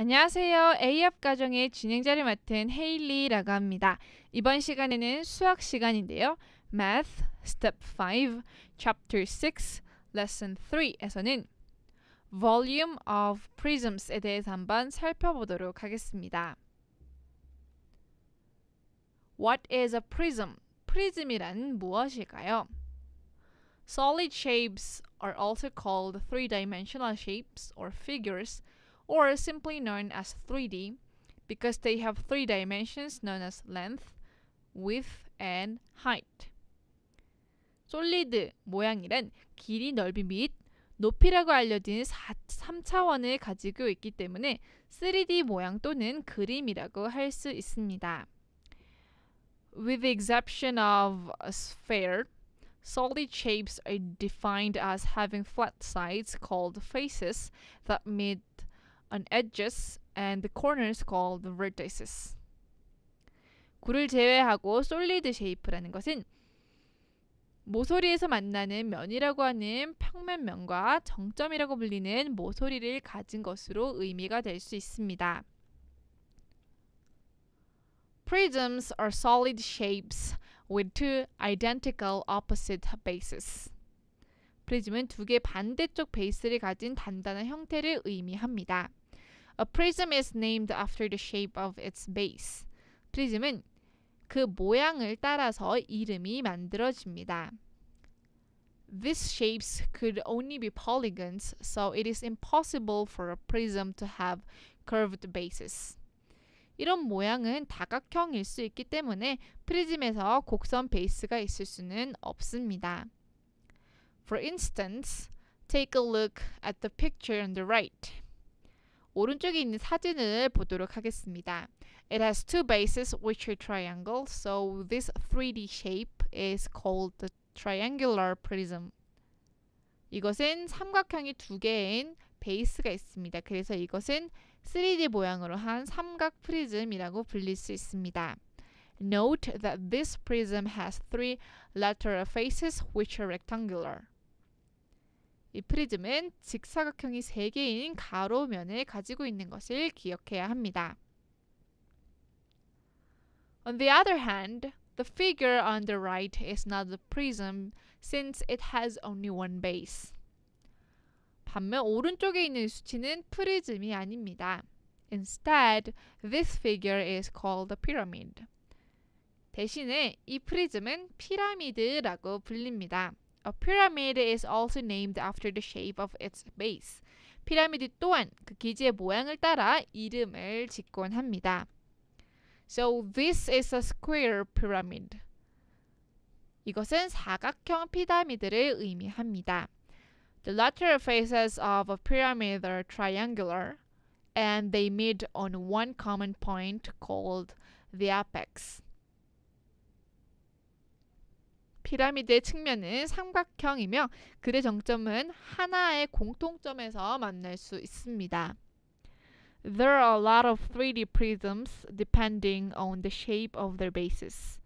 안녕하세요. AF 가정의 진행자를 맡은 헤일리라고 합니다. 이번 시간에는 수학 시간인데요. Math Step 5 Chapter 6 Lesson 3에서는 Volume of Prisms에 대해서 한번 살펴보도록 하겠습니다. What is a prism? 프리즘이란 무엇일까요? Solid shapes are also called three-dimensional shapes or figures or simply known as 3D, because they have three dimensions known as length, width, and height. 솔리드 모양이란 길이 넓이 및 높이라고 알려진 4, 3차원을 가지고 있기 때문에 3D 모양 또는 그림이라고 할 수 있습니다. With the exception of a sphere, solid shapes are defined as having flat sides called faces that meet on edges and the corners called vertices. 구를 제외하고 솔리드 쉐이프라는 것은 모서리에서 만나는 면이라고 하는 평면면과 정점이라고 불리는 모서리를 가진 것으로 의미가 될 수 있습니다. Prisms are solid shapes with two identical opposite bases. 프리즘은 두개 반대쪽 베이스를 가진 단단한 형태를 의미합니다. A prism is named after the shape of its base. Prism은 그 모양을 따라서 이름이 만들어집니다. These shapes could only be polygons, so it is impossible for a prism to have curved bases. 이런 모양은 다각형일 수 있기 때문에 프리즘에서 곡선 베이스가 있을 수는 없습니다. For instance, take a look at the picture on the right. 오른쪽에 있는 사진을 보도록 하겠습니다. It has two bases which are triangle, so this 3D shape is called the triangular prism. 이것은 삼각형이 두 개인 베이스가 있습니다. 그래서 이것은 3D 모양으로 한 삼각 프리즘이라고 불릴 수 있습니다. Note that this prism has three lateral faces which are rectangular. 이 프리즘은 직사각형이 3개인 가로면을 가지고 있는 것을 기억해야 합니다. On the other hand, the figure on the right is not the prism since it has only one base. 반면 오른쪽에 있는 수치는 프리즘이 아닙니다. Instead, this figure is called a pyramid. 대신에 이 프리즘은 피라미드라고 불립니다. A pyramid is also named after the shape of its base. 피라미드 또한 그 기지의 모양을 따라 이름을 짓곤 합니다. So this is a square pyramid. 이것은 사각형 피라미드를 의미합니다. The lateral faces of a pyramid are triangular and they meet on one common point called the apex. 피라미드의 측면은 삼각형이며 글의 정점은 하나의 공통점에서 만날 수 있습니다. There are a lot of 3D prisms depending on the shape of their bases.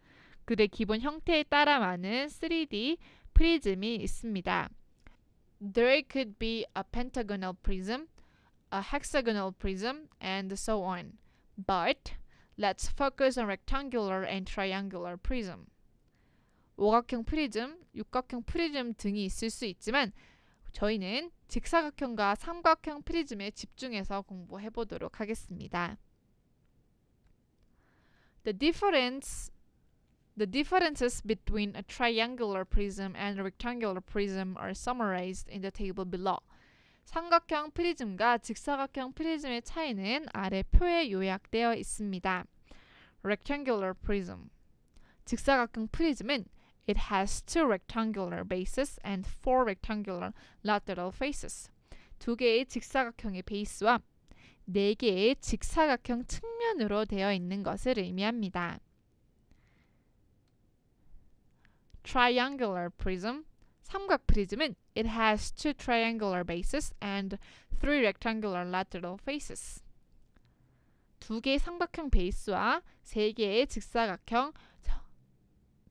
글의 기본 형태에 따라 많은 3D 프리즘이 있습니다. There could be a pentagonal prism, a hexagonal prism, and so on. But let's focus on rectangular and triangular prism. 오각형 프리즘, 육각형 프리즘 등이 있을 수 있지만 저희는 직사각형과 삼각형 프리즘에 집중해서 공부해 보도록 하겠습니다. The difference The differences between a triangular prism and a rectangular prism are summarized in the table below. 삼각형 프리즘과 직사각형 프리즘의 차이는 아래 표에 요약되어 있습니다. rectangular prism 직사각형 프리즘은 It has two rectangular bases and four rectangular lateral faces. 두 개의 직사각형의 베이스와 네 개의 직사각형 측면으로 되어 있는 것을 의미합니다. Triangular prism 삼각 프리즘은 it has two triangular bases and three rectangular lateral faces. 두 개의 삼각형 베이스와 세 개의 직사각형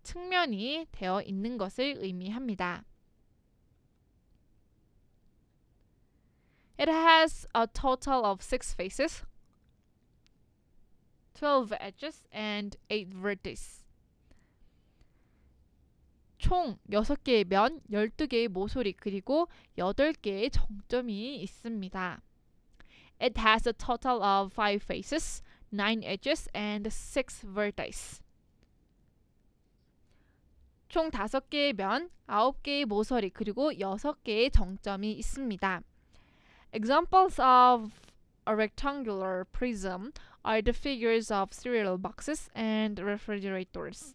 측면이 되어 있는 것을 의미합니다. It has a total of six faces, 12 edges, and 8 vertices. 총 6개의 면, 12개의 모서리, 그리고 8개의 정점이 있습니다. It has a total of 5 faces, 9 edges, and 6 vertices. 총 다섯 개의 면, 아홉 개의 모서리, 그리고 여섯 개의 정점이 있습니다. Examples of a rectangular prism are the figures of cereal boxes and refrigerators.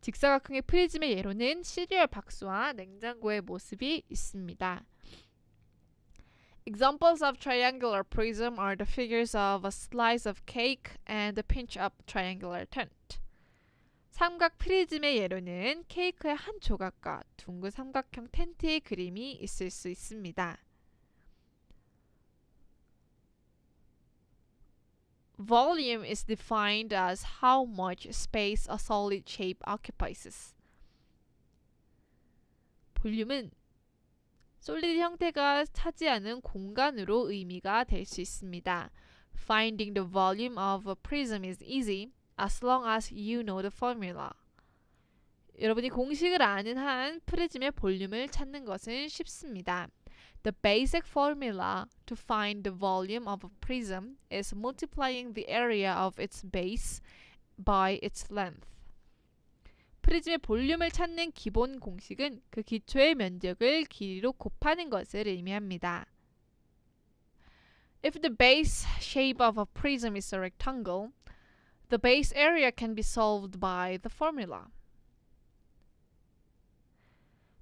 직사각형의 프리즘의 예로는 시리얼 박스와 냉장고의 모습이 있습니다. Examples of triangular prism are the figures of a slice of cake and a pinch up triangular tent. 삼각 프리즘의 예로는 케이크의 한 조각과 둥근 삼각형 텐트의 그림이 있을 수 있습니다. Volume is defined as how much space a solid shape occupies. 볼륨은 솔리드 형태가 차지하는 공간으로 의미가 될 수 있습니다. Finding the volume of a prism is easy as long as you know the formula. 여러분이 공식을 아는 한 프리즘의 볼륨을 찾는 것은 쉽습니다. The basic formula to find the volume of a prism is multiplying the area of its base by its length. 프리즘의 볼륨을 찾는 기본 공식은 그 기초의 면적을 길이로 곱하는 것을 의미합니다. If the base shape of a prism is a rectangle, The base area can be solved by the formula.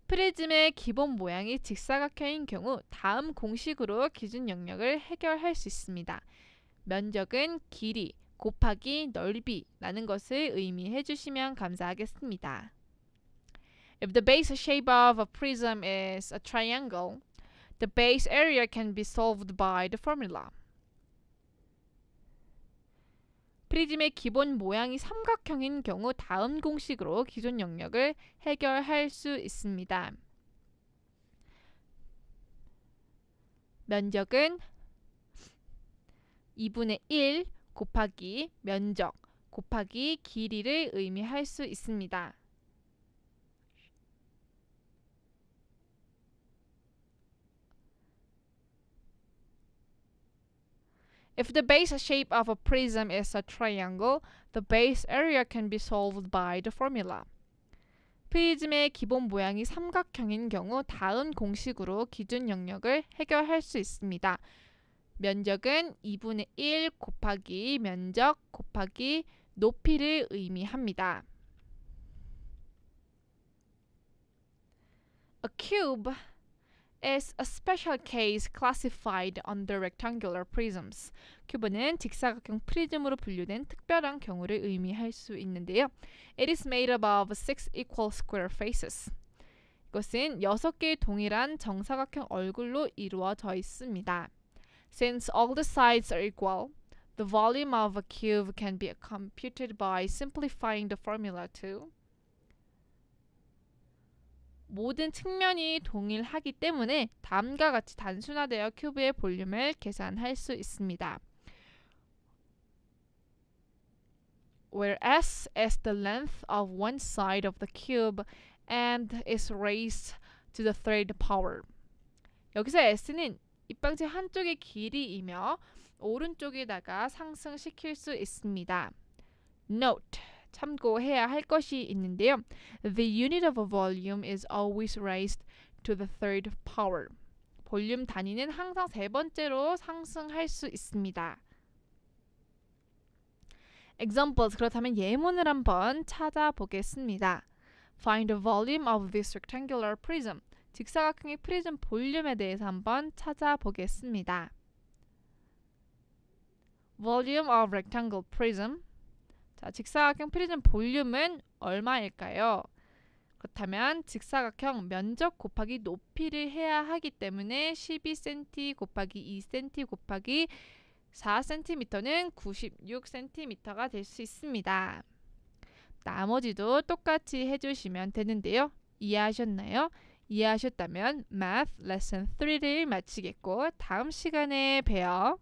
프리즘의 기본 모양이 직사각형인 경우 다음 공식으로 기준 영역을 해결할 수 있습니다. 면적은 길이 곱하기 넓이라는 것을 의미해 주시면 감사하겠습니다. If the base shape of a prism is a triangle, the base area can be solved by the formula. 프리즘의 기본 모양이 삼각형인 경우 다음 공식으로 기존 영역을 해결할 수 있습니다. 면적은 2분의 1 곱하기 면적 곱하기 길이를 의미할 수 있습니다. If the base shape of a prism is a triangle, the base area can be solved by the formula. 프리즘의 기본 모양이 삼각형인 경우 다음 공식으로 기준 영역을 해결할 수 있습니다. 면적은 2분의 1 곱하기 면적 곱하기 높이를 의미합니다. A cube is a special case classified under rectangular prisms. 큐브는 직사각형 프리즘으로 분류된 특별한 경우를 의미할 수 있는데요. It is made up of six equal square faces. 이것은 여섯 개의 동일한 정사각형 얼굴로 이루어져 있습니다. Since all the sides are equal, the volume of a cube can be computed by simplifying the formula to 모든 측면이 동일하기 때문에 다음과 같이 단순화되어 큐브의 볼륨을 계산할 수 있습니다. whereas as the length of one side of the cube and is raised to the third power. 여기서 s는 입방지 한쪽의 길이이며 오른쪽에다가 상승시킬 수 있습니다. Note 참고해야 할 것이 있는데요. The unit of a volume is always raised to the third power. 볼륨 단위는 항상 세 번째로 상승할 수 있습니다. examples 그렇다면 예문을 한번 찾아보겠습니다. Find the volume of this rectangular prism. 직사각형의 프리즘 볼륨에 대해서 한번 찾아보겠습니다. Volume of rectangle prism 자, 직사각형 프리즘 볼륨은 얼마일까요? 그렇다면 직사각형 면적 곱하기 높이를 해야 하기 때문에 12cm 곱하기 2cm 곱하기 4cm는 96cm가 될 수 있습니다. 나머지도 똑같이 해주시면 되는데요. 이해하셨나요? 이해하셨다면 Math Lesson 3를 마치겠고 다음 시간에 봬요.